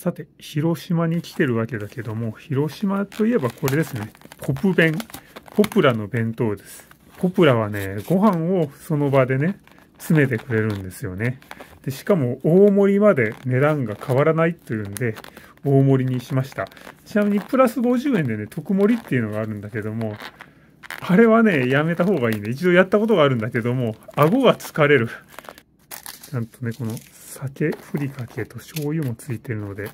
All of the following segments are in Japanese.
さて、広島に来てるわけだけども、広島といえばこれですね。ポプ弁。ポプラの弁当です。ポプラはね、ご飯をその場でね、詰めてくれるんですよね。で、しかも大盛りまで値段が変わらないっていうんで、大盛りにしました。ちなみにプラス50円でね、特盛りっていうのがあるんだけども、あれはね、やめた方がいいね。一度やったことがあるんだけども、顎が疲れる。なんとね、この酒ふりかけと醤油もついてるので、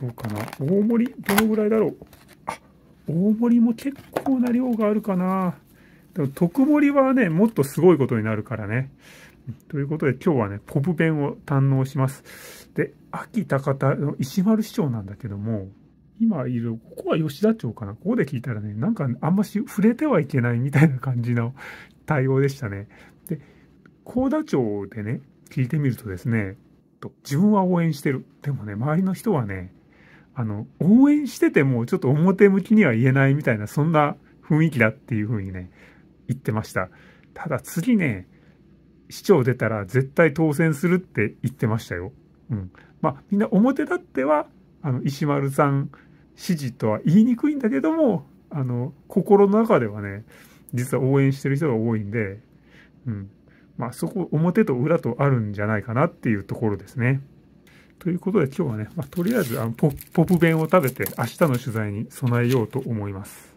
どうかな。大盛り、どのぐらいだろう。あ、大盛りも結構な量があるかな。でも、特盛りはね、もっとすごいことになるからね。ということで、今日はね、ポブ弁を堪能します。で、秋高田の石丸市長なんだけども、今いる、ここは吉田町かな。ここで聞いたらね、なんかあんまし触れてはいけないみたいな感じの対応でしたね。で、高田町でね、聞いてみるとですね、と自分は応援してる。でもね、周りの人はね、あの、応援しててもちょっと表向きには言えないみたいな、そんな雰囲気だっていうふうにね、言ってました。ただ次ね、市長出たら絶対当選するって言ってましたよ。うん。まあ、みんな表立っては、あの、石丸さん支持とは言いにくいんだけども、あの、心の中ではね、実は応援してる人が多いんで、うん。まあ、そこ表と裏とあるんじゃないかなっていうところですね。ということで今日はね、まあ、とりあえずあのポップ弁を食べて明日の取材に備えようと思います。